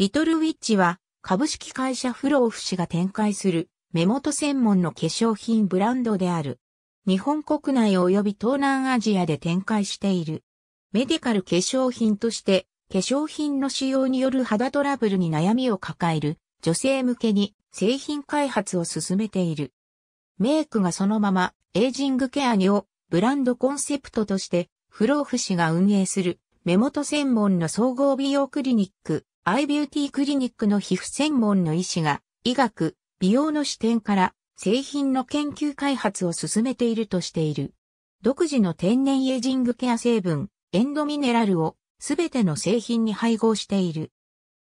リトルウィッチは株式会社フローフ氏が展開する目元専門の化粧品ブランドである。日本国内及び東南アジアで展開している。メディカル化粧品として化粧品の使用による肌トラブルに悩みを抱える女性向けに製品開発を進めている。メイクがそのままエイジングケアにをブランドコンセプトとしてフローフ氏が運営する目元専門の総合美容クリニックアイビューティークリニックの皮膚専門の医師が、医学、美容の視点から製品の研究開発を進めているとしている。独自の天然エイジングケア成分、エンドミネラルをすべての製品に配合している。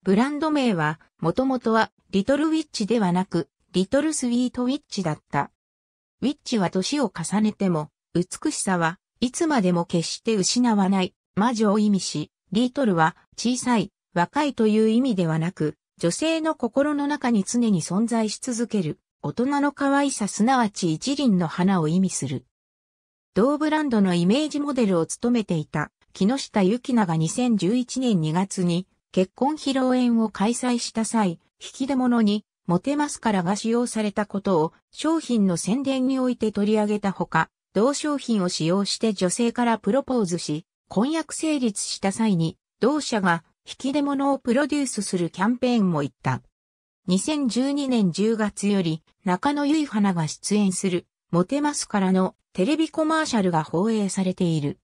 ブランド名は、もともとは、リトルウィッチではなく、リトルスイートウィッチだった。ウィッチは年を重ねても、美しさは、いつまでも決して失わない、魔女を意味し、リートルは、小さい、若いという意味ではなく、女性の心の中に常に存在し続ける、大人の可愛さすなわち一輪の花を意味する。同ブランドのイメージモデルを務めていた、木下ゆきなが2011年2月に、結婚披露宴を開催した際、引き出物に、モテマスカラが使用されたことを商品の宣伝において取り上げたほか、同商品を使用して女性からプロポーズし、婚約成立した際に、同社が引き出物をプロデュースするキャンペーンも行った。2012年10月より中野い花が出演するモテますからのテレビコマーシャルが放映されている。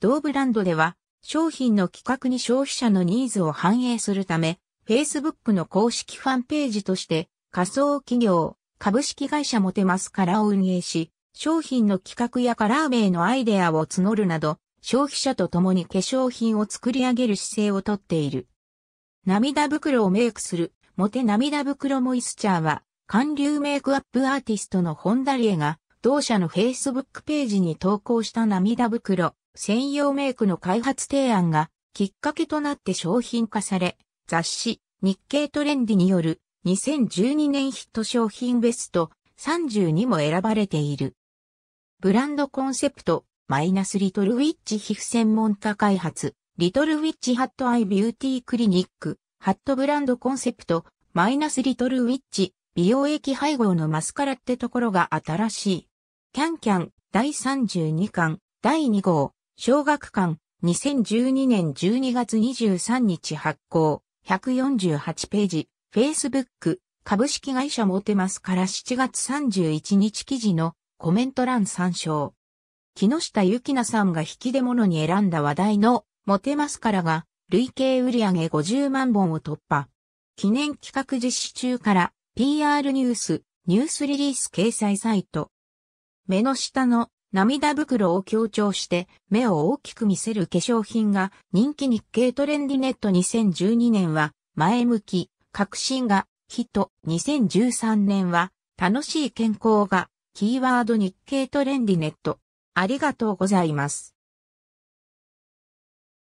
同ブランドでは商品の企画に消費者のニーズを反映するため、Facebook の公式ファンページとして仮想企業、株式会社モテますからを運営し、商品の企画やカラー名のアイデアを募るなど、消費者と共に化粧品を作り上げる姿勢をとっている。涙袋をメイクする、モテ涙袋モイスチャーは、韓流メイクアップアーティストの本田理恵が、同社のフェイスブックページに投稿した涙袋、専用メイクの開発提案が、きっかけとなって商品化され、雑誌、日経トレンディによる、2012年ヒット商品ベスト32も選ばれている。ブランドコンセプト、マイナスリトルウィッチ皮膚専門家開発、リトルウィッチハットアイビューティークリニック、ハットブランドコンセプト、マイナスリトルウィッチ、美容液配合のマスカラってところが新しい。キャンキャン、第32巻、第2号、小学館、2012年12月23日発行、148ページ、Facebook、株式会社モテマスから7月31日記事のコメント欄参照。木下ゆきなさんが引き出物に選んだ話題のモテマスカラが累計売上50万本を突破。記念企画実施中から PR ニュース、ニュースリリース掲載サイト。目の下の涙袋を強調して目を大きく見せる化粧品が人気日経トレンディネット2012年は前向き、革新がヒト2013年は楽しい健康がキーワード日経トレンディネットありがとうございます。